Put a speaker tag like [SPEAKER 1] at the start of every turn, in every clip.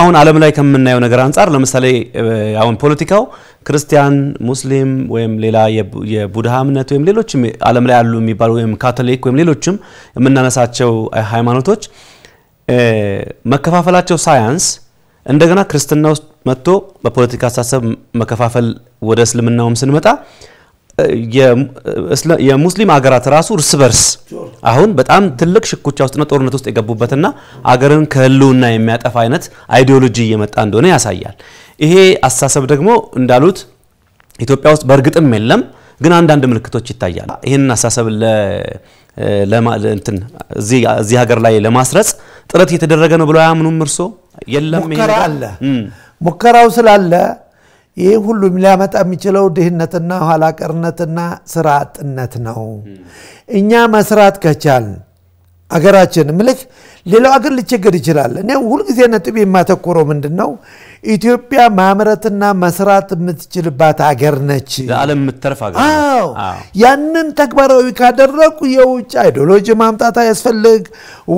[SPEAKER 1] አሁን ዓለም ላይ ከምናየው ነገር አንጻር ለምሳሌ አሁን ፖለቲካው ክርስቲያን፣ ሙስሊም ወይም ሌላ የቡድሃ እምነት ወይም ሌሎችም ዓለም ላይ ያሉ የሚባሉ ወይም ካቶሊክ ወይም ሌሎችም የምናነሳቸው ሃይማኖቶች መከፋፈላቸው ሳያንስ እንደገና ክርስትና ውስጥ መጥቶ በፖለቲካ አስተሳሰብ መከፋፈል ወደ እስልምናውም ስንመጣ የሙስሊም ሀገራት ራሱ እርስ በርስ አሁን በጣም ትልቅ ሽኩቻ ውስጥና ጦርነት ውስጥ የገቡበትና አገርን ከህልውና የሚያጠፋ አይነት አይዲዮሎጂ እየመጣ እንደሆነ ያሳያል። ይሄ አስተሳሰብ ደግሞ እንዳሉት ኢትዮጵያ ውስጥ በእርግጥም የለም፣ ግን አንዳንድ ምልክቶች ይታያል። ይህንን አስተሳሰብ እዚህ ሀገር ላይ ለማስረጽ ጥረት እየተደረገ ነው ብሎ አያምኑም።
[SPEAKER 2] እርሶ የለም ሙከራ አለ ሙከራው ስላለ ይህ ሁሉም ሊያመጣ የሚችለው ድህነትና ኋላቀርነትና ስራ አጥነት ነው። እኛ መስራት ከቻል አገራችን ምልክ ሌላው አገር ሊቸገር ይችላል። እኔ ሁልጊዜ ነጥብ የማተኮረው ምንድን ነው ኢትዮጵያ ማምረትና መስራት የምትችልባት አገር ነች። ለዓለም የምትተርፍ አገር። አዎ፣ ያንን ተግባራዊ ካደረጉ የውጭ አይዲዮሎጂ ማምጣት አያስፈልግ፣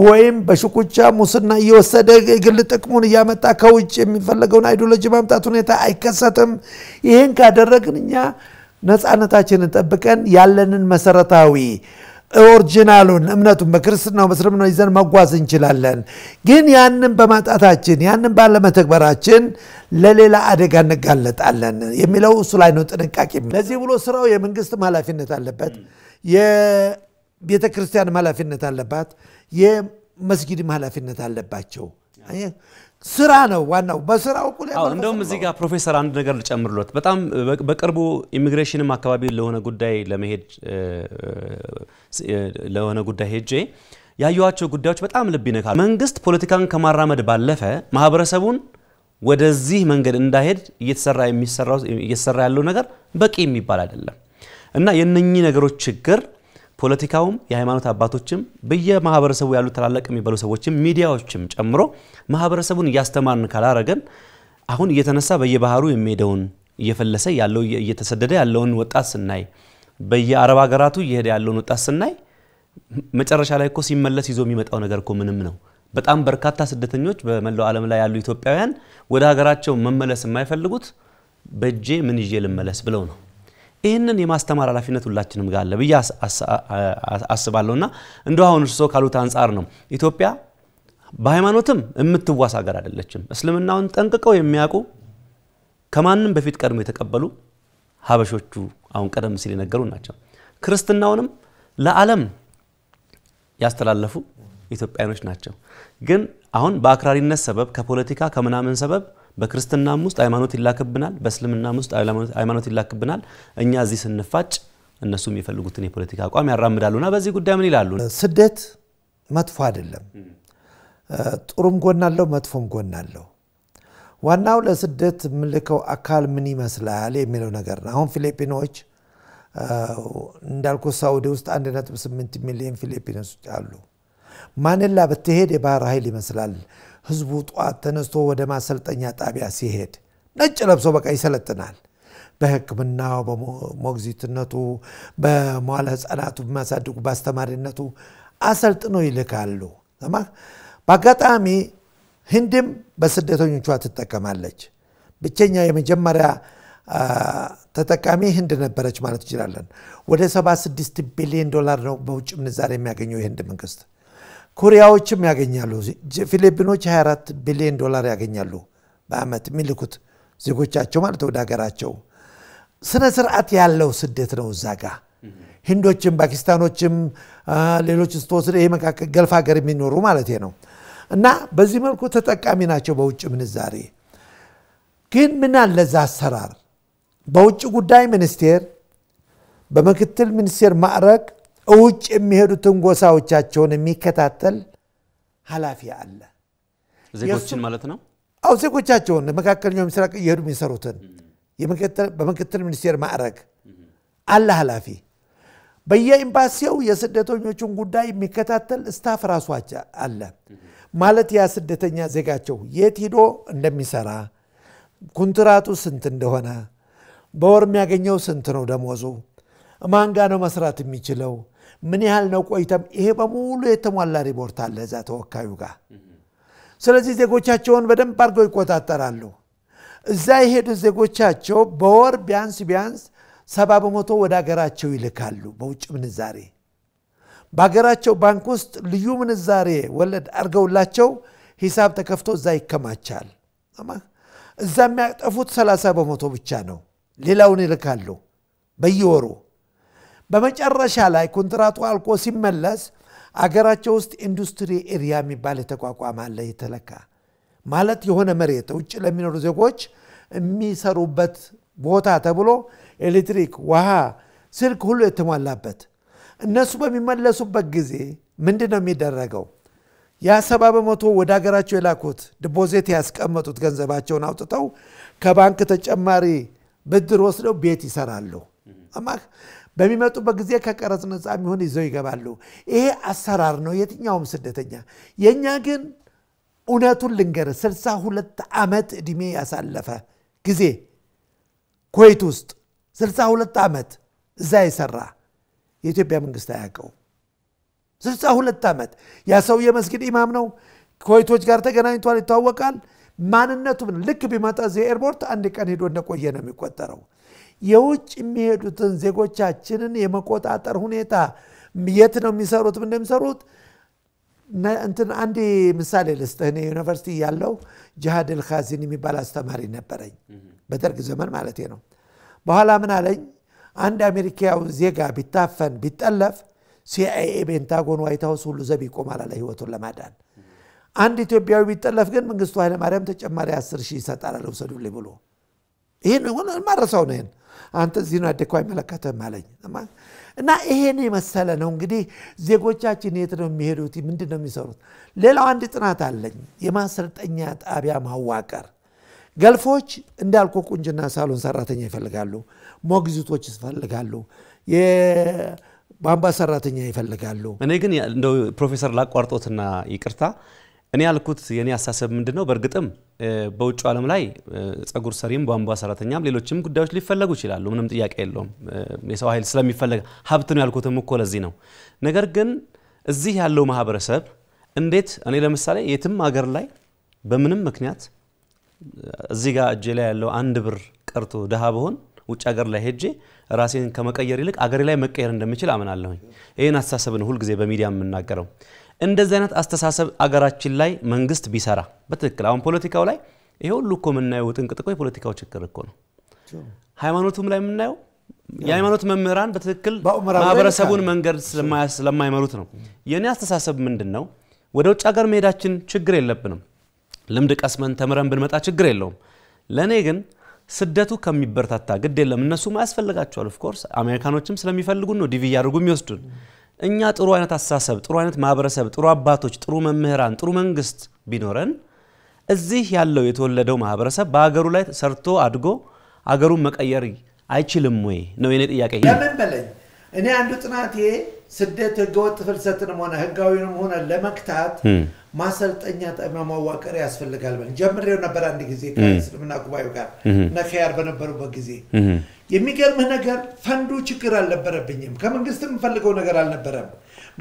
[SPEAKER 2] ወይም በሽኩቻ ሙስና እየወሰደ ግል ጥቅሙን እያመጣ ከውጭ የሚፈለገውን አይዲዮሎጂ ማምጣት ሁኔታ አይከሰትም። ይህን ካደረግን እኛ ነፃነታችንን ጠብቀን ያለንን መሰረታዊ ኦሪጂናሉን እምነቱን በክርስትናው በእስልምናው ይዘን መጓዝ እንችላለን። ግን ያንን በማጣታችን ያንን ባለመተግበራችን ለሌላ አደጋ እንጋለጣለን የሚለው እሱ ላይ ነው ጥንቃቄ። ለዚህ ብሎ ስራው የመንግስትም ኃላፊነት አለበት፣ የቤተ ክርስቲያንም ኃላፊነት አለባት፣ የመስጊድም ኃላፊነት አለባቸው። ስራ ነው ዋናው። በስራው
[SPEAKER 1] እንደውም እዚህ ጋር ፕሮፌሰር አንድ ነገር ልጨምርሎት። በጣም በቅርቡ ኢሚግሬሽንም አካባቢ ለሆነ ጉዳይ ለመሄድ ለሆነ ጉዳይ ሄጄ ያዩዋቸው ጉዳዮች በጣም ልብ ይነካል። መንግስት ፖለቲካን ከማራመድ ባለፈ ማህበረሰቡን ወደዚህ መንገድ እንዳይሄድ እየተሰራ ያለው ነገር በቂ የሚባል አይደለም እና የነኚህ ነገሮች ችግር ፖለቲካውም የሃይማኖት አባቶችም በየማህበረሰቡ ያሉ ታላላቅ የሚባሉ ሰዎችም ሚዲያዎችም ጨምሮ ማህበረሰቡን እያስተማርን ካላረገን አሁን እየተነሳ በየባህሩ የሚሄደውን እየፈለሰ ያለው እየተሰደደ ያለውን ወጣት ስናይ በየአረብ ሀገራቱ እየሄደ ያለውን ወጣት ስናይ መጨረሻ ላይ እኮ ሲመለስ ይዞ የሚመጣው ነገር እኮ ምንም ነው። በጣም በርካታ ስደተኞች በመላው ዓለም ላይ ያሉ ኢትዮጵያውያን ወደ ሀገራቸው መመለስ የማይፈልጉት በእጄ ምን ይዤ ልመለስ ብለው ነው። ይህንን የማስተማር ኃላፊነት ሁላችንም ጋር አለ ብዬ እና እንደው አሁን እርስዎ ካሉት አንጻር ነው ኢትዮጵያ በሃይማኖትም የምትዋስ ሀገር አይደለችም። እስልምናውን ጠንቅቀው የሚያውቁ ከማንም በፊት ቀድሞ የተቀበሉ ሀበሾቹ አሁን ቀደም ሲል የነገሩ ናቸው። ክርስትናውንም ለዓለም ያስተላለፉ ኢትዮጵያኖች ናቸው። ግን አሁን በአክራሪነት ሰበብ ከፖለቲካ ከምናምን ሰበብ በክርስትናም ውስጥ ሃይማኖት ይላክብናል፣ በእስልምናም ውስጥ ሃይማኖት ይላክብናል። እኛ እዚህ ስንፋጭ እነሱ የሚፈልጉትን የፖለቲካ አቋም ያራምዳሉና በዚህ ጉዳይ ምን ይላሉ? ስደት
[SPEAKER 2] መጥፎ አይደለም። ጥሩም ጎን አለው፣ መጥፎም ጎን አለው። ዋናው ለስደት የምልከው አካል ምን ይመስላል የሚለው ነገር ነው። አሁን ፊሊፒኖች እንዳልኩ ሳውዲ ውስጥ 1.8 ሚሊዮን ፊሊፒኖች አሉ። ማንላ ብትሄድ የባህር ኃይል ይመስላል ህዝቡ ጠዋት ተነስቶ ወደ ማሰልጠኛ ጣቢያ ሲሄድ ነጭ ለብሶ በቃ ይሰለጥናል። በህክምናው በሞግዚትነቱ፣ በመዋለ ህፃናቱ በሚያሳድጉ በአስተማሪነቱ አሰልጥኖ ይልካሉ። በአጋጣሚ ህንድም በስደተኞቿ ትጠቀማለች። ብቸኛ የመጀመሪያ ተጠቃሚ ህንድ ነበረች ማለት እንችላለን። ወደ 76 ቢሊዮን ዶላር ነው በውጭ ምንዛሬ የሚያገኘው የህንድ መንግስት። ኮሪያዎችም ያገኛሉ። ፊሊፒኖች 24 ቢሊዮን ዶላር ያገኛሉ በአመት የሚልኩት ዜጎቻቸው ማለት ወደ ሀገራቸው። ስነ ስርዓት ያለው ስደት ነው እዛ ጋ ሂንዶችም ፓኪስታኖችም ሌሎች ስትወስድ ይህ መካከል ገልፍ ሀገር የሚኖሩ ማለት ነው እና በዚህ መልኩ ተጠቃሚ ናቸው በውጭ ምንዛሬ። ግን ምን አለ እዛ አሰራር በውጭ ጉዳይ ሚኒስቴር በምክትል ሚኒስቴር ማዕረግ እውጭ የሚሄዱትን ጎሳዎቻቸውን የሚከታተል ኃላፊ አለ።
[SPEAKER 1] ዜጎችን ማለት ነው።
[SPEAKER 2] አው ዜጎቻቸውን መካከለኛው ምስራቅ እየሄዱ የሚሰሩትን በምክትል ሚኒስቴር ማዕረግ አለ ኃላፊ። በየኤምባሲው የስደተኞቹን ጉዳይ የሚከታተል ስታፍ ራሱ አለ። ማለት ያ ስደተኛ ዜጋቸው የት ሂዶ እንደሚሰራ ኩንትራቱ ስንት እንደሆነ፣ በወር የሚያገኘው ስንት ነው፣ ደሞዙ ማን ጋ ነው መስራት የሚችለው ምን ያህል ነው ቆይተም ይሄ በሙሉ የተሟላ ሪፖርት አለ እዛ ተወካዩ ጋር ስለዚህ ዜጎቻቸውን በደንብ አድርገው ይቆጣጠራሉ እዛ የሄዱት ዜጎቻቸው በወር ቢያንስ ቢያንስ ሰባ በመቶ ወደ አገራቸው ይልካሉ በውጭ ምንዛሬ በሀገራቸው ባንክ ውስጥ ልዩ ምንዛሬ ወለድ አድርገውላቸው ሂሳብ ተከፍቶ እዛ ይከማቻል እዛ የሚያጠፉት 30 በመቶ ብቻ ነው ሌላውን ይልካሉ በየወሩ በመጨረሻ ላይ ኮንትራቱ አልቆ ሲመለስ አገራቸው ውስጥ ኢንዱስትሪ ኤሪያ የሚባል የተቋቋመ አለ የተለካ ማለት የሆነ መሬት ውጭ ለሚኖሩ ዜጎች የሚሰሩበት ቦታ ተብሎ ኤሌክትሪክ፣ ውሃ፣ ስልክ ሁሉ የተሟላበት እነሱ በሚመለሱበት ጊዜ ምንድ ነው የሚደረገው? ያ ሰባ በመቶ ወደ ሀገራቸው የላኩት ድቦዜት ያስቀመጡት ገንዘባቸውን አውጥተው ከባንክ ተጨማሪ ብድር ወስደው ቤት ይሰራሉ። በሚመጡበት ጊዜ ከቀረጽ ነጻ የሚሆን ይዘው ይገባሉ። ይሄ አሰራር ነው የትኛውም ስደተኛ። የእኛ ግን እውነቱን ልንገር፣ ስልሳ ሁለት ዓመት ዕድሜ ያሳለፈ ጊዜ ኩዌት ውስጥ ስልሳ ሁለት ዓመት እዛ የሰራ የኢትዮጵያ መንግስት አያውቀው። ስልሳ ሁለት ዓመት ያ ሰው የመስጊድ ኢማም ነው። ኩዌቶች ጋር ተገናኝቷል፣ ይተዋወቃል። ማንነቱ ልክ ቢመጣ እዚህ ኤርፖርት አንድ ቀን ሄዶ እንደቆየ ነው የሚቆጠረው። የውጭ የሚሄዱትን ዜጎቻችንን የመቆጣጠር ሁኔታ የት ነው የሚሰሩት? እንደሚሰሩት እንትን አንድ ምሳሌ ልስጥህ። እኔ ዩኒቨርሲቲ ያለው ጃሃድ ልካዚን የሚባል አስተማሪ ነበረኝ፣ በደርግ ዘመን ማለት ነው። በኋላ ምን አለኝ፣ አንድ አሜሪካዊ ዜጋ ቢታፈን ቢጠለፍ ሲአይኤ፣ ፔንታጎን፣ ዋይት ሀውስ ሁሉ ዘብ ይቆማል አለ ህይወቱን ለማዳን። አንድ ኢትዮጵያዊ ቢጠለፍ ግን መንግስቱ ኃይለማርያም ተጨማሪ አስር ሺህ ይሰጣል ውሰዱልኝ ብሎ ይህን ሆነ ማረሰው ነህን አንተ እዚህ ነው ያደግከው አይመለከትም አለኝ እና ይሄን የመሰለ ነው እንግዲህ ዜጎቻችን የት ነው የሚሄዱት ምንድን ነው የሚሰሩት ሌላው አንድ ጥናት አለኝ የማሰልጠኛ ጣቢያ ማዋቀር ገልፎች እንዳልኩ ቁንጅና ሳሎን ሰራተኛ ይፈልጋሉ ሞግዚቶች ይፈልጋሉ የቧንቧ ሰራተኛ ይፈልጋሉ
[SPEAKER 1] እኔ ግን እንደው ፕሮፌሰር ላቋርጦትና ይቅርታ እኔ ያልኩት የኔ አሳሰብ ምንድን ነው? በእርግጥም በውጭ ዓለም ላይ ጸጉር ሰሪም፣ ቧንቧ ሰራተኛም፣ ሌሎችም ጉዳዮች ሊፈለጉ ይችላሉ። ምንም ጥያቄ የለውም። የሰው ኃይል ስለሚፈለግ ሀብት ነው ያልኩትም እኮ ለዚህ ነው። ነገር ግን እዚህ ያለው ማህበረሰብ እንዴት እኔ ለምሳሌ የትም አገር ላይ በምንም ምክንያት እዚህ ጋር እጄ ላይ ያለው አንድ ብር ቀርቶ ድሃ ብሆን ውጭ ሀገር ላይ ሄጄ ራሴን ከመቀየር ይልቅ አገሬ ላይ መቀየር እንደምችል አምናለሁኝ። ይህን አስተሳሰብ ነው ሁልጊዜ በሚዲያ የምናገረው። እንደዚህ አይነት አስተሳሰብ አገራችን ላይ መንግስት ቢሰራ በትክክል አሁን ፖለቲካው ላይ ይሄ ሁሉ እኮ የምናየው ጥንቅጥ እኮ የፖለቲካው ችግር እኮ ነው። ሃይማኖቱም ላይ የምናየው የሃይማኖት መምህራን በትክክል ማህበረሰቡን መንገድ ስለማይመሩት ነው። የእኔ አስተሳሰብ ምንድን ነው? ወደ ውጭ ሀገር መሄዳችን ችግር የለብንም። ልምድ ቀስመን ተምረን ብንመጣ ችግር የለውም። ለእኔ ግን ስደቱ ከሚበረታታ ግድ የለም እነሱም አያስፈልጋቸዋል። ኦፍኮርስ አሜሪካኖችም ስለሚፈልጉን ነው ዲቪ እያደርጉ የሚወስዱን እኛ ጥሩ አይነት አስተሳሰብ፣ ጥሩ አይነት ማህበረሰብ፣ ጥሩ አባቶች፣ ጥሩ መምህራን፣ ጥሩ መንግስት ቢኖረን እዚህ ያለው የተወለደው ማህበረሰብ በሀገሩ ላይ ሰርቶ አድጎ አገሩን መቀየር አይችልም ወይ ነው የኔ ጥያቄ። ለምን
[SPEAKER 2] በለኝ እኔ አንዱ ጥናቴ ስደት ህገወጥ ፍልሰትንም ሆነ ህጋዊንም ሆነ ለመክታት ማሰልጠኛ ጠሚያ ማዋቀር ያስፈልጋል ብለን ጀምሬው ነበር። አንድ ጊዜ ከእስልምና ጉባኤው ጋር ነፊያር በነበሩበት ጊዜ የሚገርምህ ነገር ፈንዱ ችግር አልነበረብኝም። ከመንግስት የምፈልገው ነገር አልነበረም።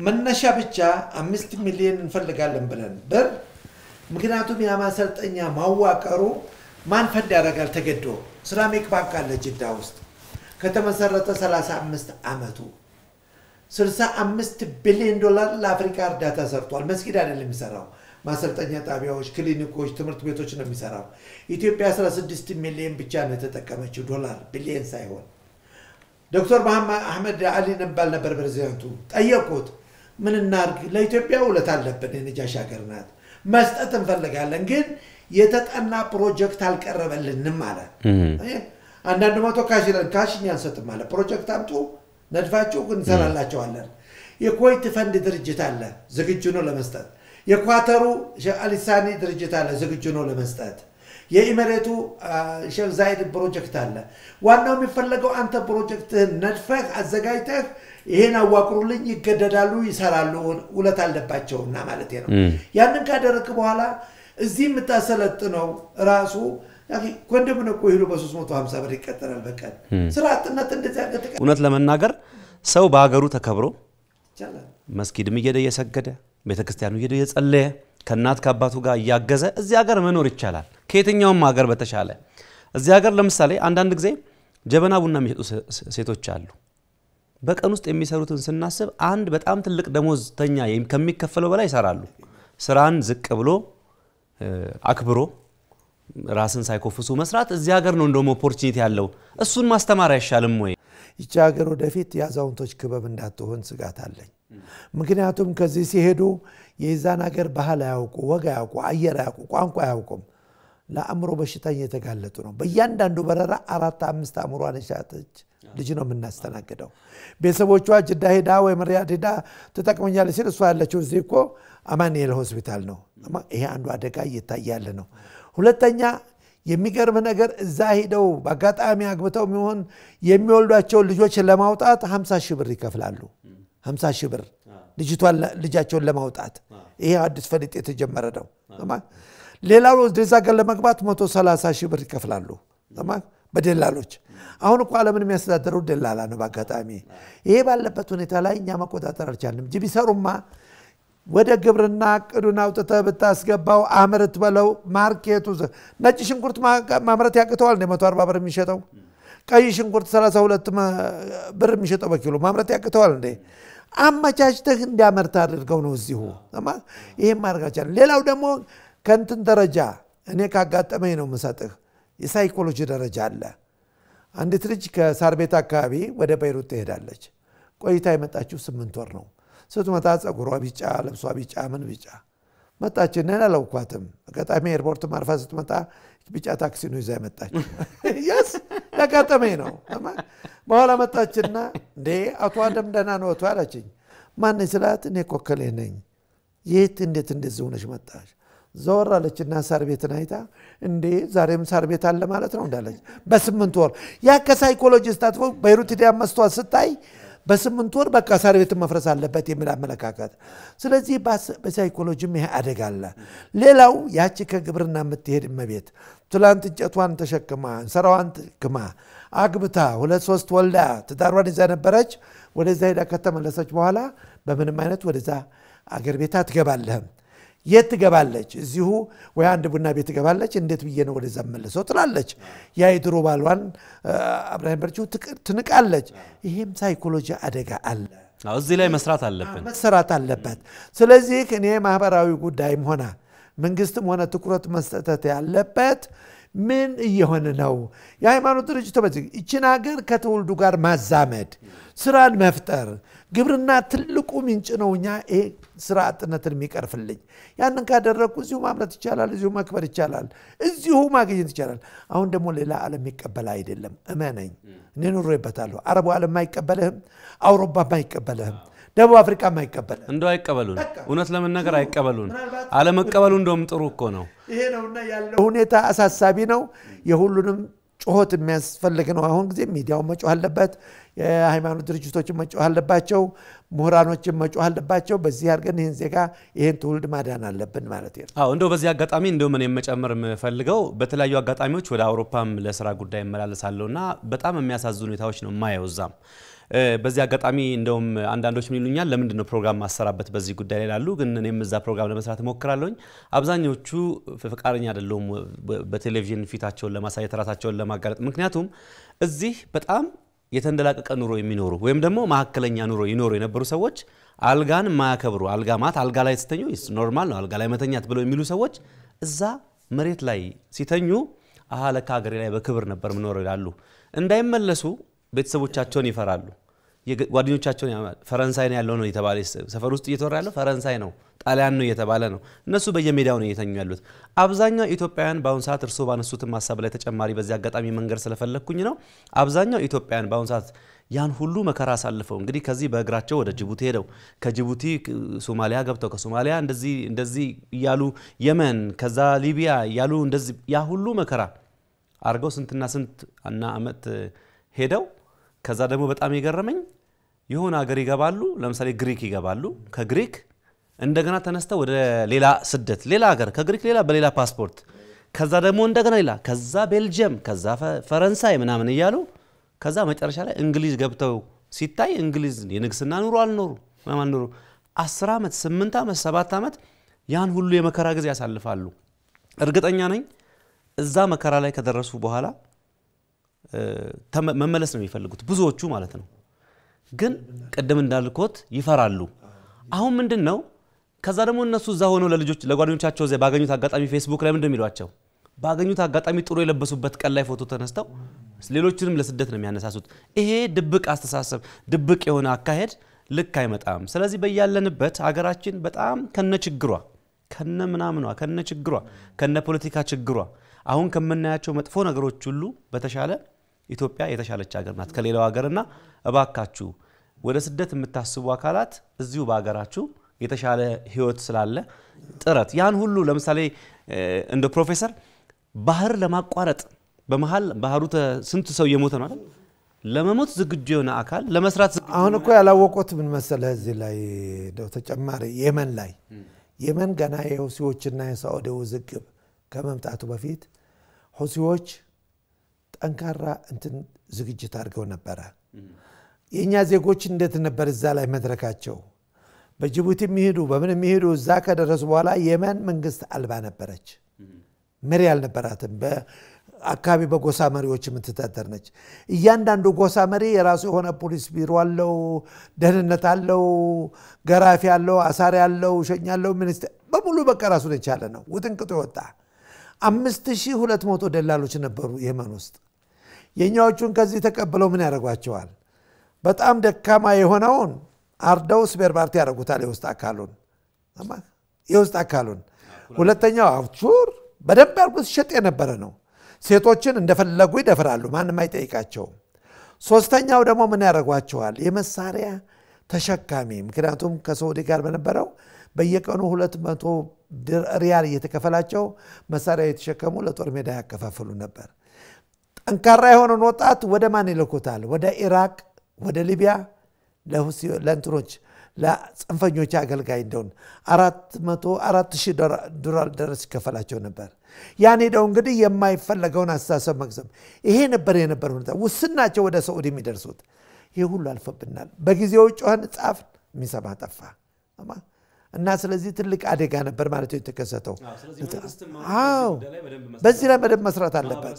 [SPEAKER 2] መነሻ ብቻ አምስት ሚሊዮን እንፈልጋለን ብለን ብር፣ ምክንያቱም ያ ማሰልጠኛ ማዋቀሩ ማን ፈንድ ያደርጋል ተገዶ። ኢስላሚክ ባንክ አለ ጅዳ ውስጥ ከተመሰረተ 35 ዓመቱ 65 ቢሊዮን ዶላር ለአፍሪካ እርዳታ ሰርቷል። መስጊድ አይደለም የሚሰራው፣ ማሰልጠኛ ጣቢያዎች፣ ክሊኒኮች፣ ትምህርት ቤቶች ነው የሚሰራው። ኢትዮጵያ 16 ሚሊዮን ብቻ ነው የተጠቀመችው ዶላር፣ ቢሊዮን ሳይሆን። ዶክተር መሐመድ አህመድ አሊ ነባል ነበር ፕሬዚዳንቱ። ጠየቁት፣ ምን እናርግ? ለኢትዮጵያ ውለት አለብን፣ የነጃሽ ሀገር ናት፣ መስጠት እንፈልጋለን፣ ግን የተጠና ፕሮጀክት አልቀረበልንም አለ። አንዳንድ መቶ ካሽ ካሽ እኛ አንሰጥም አለ። ፕሮጀክት አምጡ ነድፋችሁ እንሰራላቸዋለን። የኮይት ፈንድ ድርጅት አለ፣ ዝግጁ ነው ለመስጠት። የኳተሩ ሼህ አሊሳኒ ድርጅት አለ፣ ዝግጁ ነው ለመስጠት። የኢመሬቱ ሼህ ዛይድ ፕሮጀክት አለ። ዋናው የሚፈለገው አንተ ፕሮጀክትህን ነድፈህ አዘጋጅተህ ይሄን አዋቅሩልኝ፣ ይገደዳሉ፣ ይሰራሉ። ውለት አለባቸውና ማለት ነው። ያንን ካደረግ በኋላ እዚህ የምታሰለጥነው ራሱ ኮንደምን እኮ በ350 ብር ይቀጠራል በቀን። ስራ አጥነት እንደዚህ
[SPEAKER 1] እውነት ለመናገር ሰው በሀገሩ ተከብሮ መስጊድም እየሄደ እየሰገደ ቤተክርስቲያኑ እየሄደ እየጸለየ ከእናት ከአባቱ ጋር እያገዘ እዚህ ሀገር መኖር ይቻላል፣ ከየትኛውም ሀገር በተሻለ። እዚህ ሀገር ለምሳሌ አንዳንድ ጊዜ ጀበና ቡና የሚሸጡ ሴቶች አሉ። በቀን ውስጥ የሚሰሩትን ስናስብ አንድ በጣም ትልቅ ደሞዝተኛ ከሚከፈለው በላይ ይሰራሉ። ስራን ዝቅ ብሎ አክብሮ ራስን ሳይኮፍሱ መስራት እዚህ ሀገር ነው እንደውም ኦፖርቹኒቲ ያለው። እሱን ማስተማር አይሻልም ወይ?
[SPEAKER 2] ይቺ ሀገር ወደፊት የአዛውንቶች ክበብ እንዳትሆን ስጋት አለኝ። ምክንያቱም ከዚህ ሲሄዱ የዛን ሀገር ባህል አያውቁ፣ ወግ አያውቁ፣ አየር አያውቁ፣ ቋንቋ አያውቁም። ለአእምሮ በሽታ የተጋለጡ ነው። በእያንዳንዱ በረራ አራት አምስት አእምሮ አነሻተች ልጅ ነው የምናስተናግደው። ቤተሰቦቿ ጅዳ ሄዳ ወይም ሪያድ ሄዳ ትጠቅመኛለች ሲል እሷ ያለችው እዚህ እኮ አማኑኤል ሆስፒታል ነው። ይሄ አንዱ አደጋ እየታያለ ነው። ሁለተኛ የሚገርም ነገር እዛ ሄደው በአጋጣሚ አግብተው የሚሆን የሚወልዷቸው ልጆች ለማውጣት 50 ሺህ ብር ይከፍላሉ። 50 ሺህ ብር ልጅቷን ልጃቸውን ለማውጣት ይሄ አዲስ ፈሊጥ የተጀመረ ነው። ሌላው ወደዛ ጋር ለመግባት 130 ሺህ ብር ይከፍላሉ በደላሎች። አሁን እኮ ዓለምን የሚያስተዳደሩ ደላላ ነው። በአጋጣሚ ይሄ ባለበት ሁኔታ ላይ እኛ መቆጣጠር አልቻልንም። ጅብ ይሰሩማ ወደ ግብርና እቅዱን አውጥተ ብታስገባው አምርት በለው። ማርኬቱ ነጭ ሽንኩርት ማምረት ያቅተዋል እንደ አርባ ብር የሚሸጠው ቀይ ሽንኩርት ሁለት ብር የሚሸጠው በኪሎ ማምረት ያቅተዋል እንዴ? አመቻችተህ እንዲያመርት አድርገው ነው እዚሁ። ይህም ማድረጋቻል። ሌላው ደግሞ ከንትን ደረጃ እኔ ካጋጠመኝ ነው የምሰጥህ። የሳይኮሎጂ ደረጃ አለ። አንዲት ልጅ ከሳር ቤት አካባቢ ወደ በይሩት ትሄዳለች። ቆይታ የመጣችው ስምንት ወር ነው። ስትመጣ ፀጉሯ ቢጫ፣ ልብሷ ቢጫ፣ ምን ቢጫ መጣችንን አላውኳትም። አጋጣሚ ኤርፖርት ማርፋ ስትመጣ ቢጫ ታክሲ ነው ይዛ መጣች። ያስ ያጋጠመኝ ነው። በኋላ መጣችና እንዴ አቶ አደም ደህና ነው አላችኝ። ማን ስላት እኔ ኮከሌ ነኝ። የት እንዴት እንደዚህ ሆነሽ መጣች? ዘወር አለችና ሳር ቤትን አይታ እንዴ ዛሬም ሳር ቤት አለ ማለት ነው እንዳለች በስምንት ወር ያ ከሳይኮሎጂስት አትፎ በይሩት ዲያ መስቷት ስታይ በስምንት ወር በቃ ሳር ቤት መፍረስ አለበት የሚል አመለካከት። ስለዚህ በሳይኮሎጂም ይሄ አደጋ አለ። ሌላው ያቺ ከግብርና የምትሄድ እመቤት ትላንት እንጨቷን ተሸክማ እንሰራዋን ክማ አግብታ ሁለት ሶስት ወልዳ ትዳሯን ይዛ ነበረች። ወደዛ ሄዳ ከተመለሰች በኋላ በምንም አይነት ወደዛ አገር ቤት አትገባለህም። የት ትገባለች? እዚሁ ወይ አንድ ቡና ቤት ትገባለች። እንዴት ብዬ ነው ወደዛ መልሰው ትላለች። ያ የድሮ ባሏን አብርሃም የነበረችው ትንቃለች። ይሄም ሳይኮሎጂ አደጋ አለ።
[SPEAKER 1] እዚህ ላይ መስራት አለብን
[SPEAKER 2] መሰራት አለበት። ስለዚህ እኔ ማህበራዊ ጉዳይም ሆነ መንግስትም ሆነ ትኩረት መስጠት ያለበት ምን እየሆነ ነው? የሃይማኖት ድርጅቶ በዚህ ይችን ሀገር ከትውልዱ ጋር ማዛመድ፣ ስራን መፍጠር፣ ግብርና ትልቁ ምንጭ ነው። እኛ ስራ አጥነትን የሚቀርፍልኝ ያንን ካደረግኩ እዚሁ ማምረት ይቻላል፣ እዚሁ መክበር ይቻላል፣ እዚሁ ማግኘት ይቻላል። አሁን ደግሞ ሌላ ዓለም የሚቀበል አይደለም። እመነኝ፣ እኔ ኑሮበታለሁ። አረቡ ዓለም አይቀበልህም፣ አውሮፓ አይቀበልህም፣ ደቡብ አፍሪካ አይቀበልህም።
[SPEAKER 1] እንደ አይቀበሉን፣ እውነት ለመናገር አይቀበሉን። አለመቀበሉ እንደውም ጥሩ እኮ
[SPEAKER 2] ነው። ይሄ ነውና ያለው ሁኔታ አሳሳቢ ነው። የሁሉንም ጩኸት የሚያስፈልግ ነው። አሁን ጊዜ ሚዲያው መጮህ አለበት። የሃይማኖት ድርጅቶችን መጮህ አለባቸው። ምሁራኖችን መጮህ አለባቸው። በዚህ አድርገን ይህን ዜጋ ይህን ትውልድ ማዳን አለብን ማለት ነው።
[SPEAKER 1] አዎ እንደው በዚህ አጋጣሚ እንደው ምን መጨመር የምፈልገው በተለያዩ አጋጣሚዎች ወደ አውሮፓም ለስራ ጉዳይ እመላለሳለሁ እና በጣም የሚያሳዝኑ ሁኔታዎች ነው የማየው እዛም በዚህ አጋጣሚ እንደውም አንዳንዶች ምን ይሉኛል፣ ለምንድን ነው ፕሮግራም ማሰራበት በዚህ ጉዳይ ላይ ላሉ። ግን እኔም እዛ ፕሮግራም ለመስራት እሞክራለሁኝ። አብዛኞቹ ፈቃደኛ አይደለሁም በቴሌቪዥን ፊታቸውን ለማሳየት ራሳቸውን ለማጋለጥ። ምክንያቱም እዚህ በጣም የተንደላቀቀ ኑሮ የሚኖሩ ወይም ደግሞ መካከለኛ ኑሮ ይኖሩ የነበሩ ሰዎች አልጋን የማያከብሩ አልጋ ማት አልጋ ላይ ስተኙ ኖርማል ነው አልጋ ላይ መተኛት ብለው የሚሉ ሰዎች እዛ መሬት ላይ ሲተኙ አሃ ለካ ሀገሬ ላይ በክብር ነበር ምኖረው ይላሉ። እንዳይመለሱ ቤተሰቦቻቸውን ይፈራሉ። ጓደኞቻቸውን ፈረንሳይ ነው ያለው ነው የተባለ ሰፈር ውስጥ እየተወራ ያለው ፈረንሳይ ነው፣ ጣሊያን ነው እየተባለ ነው። እነሱ በየሜዳው ነው እየተኙ ያሉት። አብዛኛው ኢትዮጵያውያን በአሁኑ ሰዓት እርስዎ ባነሱትም ሀሳብ ላይ ተጨማሪ በዚህ አጋጣሚ መንገድ ስለፈለግኩኝ ነው። አብዛኛው ኢትዮጵያውያን በአሁኑ ሰዓት ያን ሁሉ መከራ አሳልፈው እንግዲህ ከዚህ በእግራቸው ወደ ጅቡቲ ሄደው ከጅቡቲ ሶማሊያ ገብተው ከሶማሊያ እንደዚህ እንደዚህ እያሉ የመን ከዛ ሊቢያ እያሉ እንደዚህ ያ ሁሉ መከራ አድርገው ስንትና ስንት እና አመት ሄደው ከዛ ደግሞ በጣም የገረመኝ የሆነ ሀገር ይገባሉ። ለምሳሌ ግሪክ ይገባሉ። ከግሪክ እንደገና ተነስተው ወደ ሌላ ስደት፣ ሌላ ሀገር፣ ከግሪክ ሌላ በሌላ ፓስፖርት፣ ከዛ ደግሞ እንደገና ሌላ፣ ከዛ ቤልጅየም፣ ከዛ ፈረንሳይ ምናምን እያሉ ከዛ መጨረሻ ላይ እንግሊዝ ገብተው ሲታይ እንግሊዝ የንግስና ኑሮ አልኖሩ ኑሮ አስር ዓመት ስምንት ዓመት ሰባት ዓመት ያን ሁሉ የመከራ ጊዜ ያሳልፋሉ። እርግጠኛ ነኝ እዛ መከራ ላይ ከደረሱ በኋላ መመለስ ነው የሚፈልጉት ብዙዎቹ ማለት ነው። ግን ቅድም እንዳልኮት ይፈራሉ። አሁን ምንድን ነው ከዛ ደግሞ እነሱ እዛ ሆነው ለልጆች ለጓደኞቻቸው ዘ ባገኙት አጋጣሚ ፌስቡክ ላይ ምንድን የሚሏቸው ባገኙት አጋጣሚ ጥሩ የለበሱበት ቀን ላይ ፎቶ ተነስተው ሌሎችንም ለስደት ነው የሚያነሳሱት። ይሄ ድብቅ አስተሳሰብ፣ ድብቅ የሆነ አካሄድ ልክ አይመጣም። ስለዚህ በያለንበት ሀገራችን በጣም ከነ ችግሯ ከነ ምናምኗ ከነ ችግሯ ከነ ፖለቲካ ችግሯ አሁን ከምናያቸው መጥፎ ነገሮች ሁሉ በተሻለ ኢትዮጵያ የተሻለች ሀገር ናት ከሌላው ሀገርና እባካችሁ ወደ ስደት የምታስቡ አካላት እዚሁ በሀገራችሁ የተሻለ ህይወት ስላለ ጥረት ያን ሁሉ ለምሳሌ እንደ ፕሮፌሰር ባህር ለማቋረጥ በመሀል ባህሩ ስንት ሰው እየሞተ ነው አይደል? ለመሞት ዝግጁ የሆነ አካል
[SPEAKER 2] ለመስራት አሁን እኮ ያላወቁት ምን መሰለህ፣ እዚህ ላይ ተጨማሪ የመን ላይ የመን ገና የሁሲዎችና የሳዑዲ ውዝግብ ከመምጣቱ በፊት ሁሲዎች ጠንካራ እንትን ዝግጅት አድርገው ነበረ። የእኛ ዜጎች እንዴት ነበር እዛ ላይ መድረካቸው? በጅቡቲ የሚሄዱ በምን የሚሄዱ እዛ ከደረሱ በኋላ የመን መንግስት አልባ ነበረች፣ መሪ አልነበራትም። በአካባቢ በጎሳ መሪዎች የምትተዳደር ነች። እያንዳንዱ ጎሳ መሪ የራሱ የሆነ ፖሊስ ቢሮ አለው፣ ደህንነት አለው፣ ገራፊ አለው፣ አሳሪ አለው፣ አለው፣ ሚኒስቴር በሙሉ በቃ ራሱን የቻለ ነው። ውጥንቅጡ ይወጣ አምስት ሺህ ሁለት መቶ ደላሎች ነበሩ የመን ውስጥ የእኛዎቹን ከዚህ ተቀብለው ምን ያደርጓቸዋል በጣም ደካማ የሆነውን አርደው ስፔር ፓርቲ ያደርጉታል የውስጥ አካሉን የውስጥ አካሉን ሁለተኛው አፍቹር በደንብ ያርጉ ሸጥ የነበረ ነው ሴቶችን እንደፈለጉ ይደፍራሉ ማንም አይጠይቃቸውም ሶስተኛው ደግሞ ምን ያደርጓቸዋል የመሳሪያ ተሸካሚ ምክንያቱም ከሰውዲ ጋር በነበረው በየቀኑ ሁለት መቶ ሪያል እየተከፈላቸው መሳሪያ የተሸከሙ ለጦር ሜዳ ያከፋፍሉ ነበር። ጠንካራ የሆነን ወጣት ወደ ማን ይልኩታል? ወደ ኢራቅ፣ ወደ ሊቢያ ለእንትኖች ለጽንፈኞች አገልጋይ እንደሆን አራት ሺህ ዶላር ድረስ ይከፈላቸው ነበር። ያን ሄደው እንግዲህ የማይፈለገውን አስተሳሰብ መግዘብ ይሄ ነበር የነበር ሁኔታ። ውስን ናቸው ወደ ሰዑድ የሚደርሱት። ይህ ሁሉ አልፈብናል። በጊዜው ጮኸን ጻፍን፣ የሚሰማ ጠፋ። እና ስለዚህ ትልቅ አደጋ ነበር ማለት ነው የተከሰተው። አዎ በዚህ ላይ በደንብ መስራት አለበት።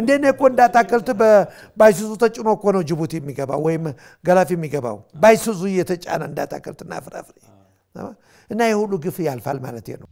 [SPEAKER 2] እንደኔ እኔ እኮ እንዳታከልት በባይሱዙ ተጭኖ እኮ ነው ጅቡቲ የሚገባው ወይም ገላፊ የሚገባው ባይሱዙ እየተጫነ እንዳታከልትና ፍራፍሬ እና የሁሉ ግፍ ያልፋል ማለት ነው።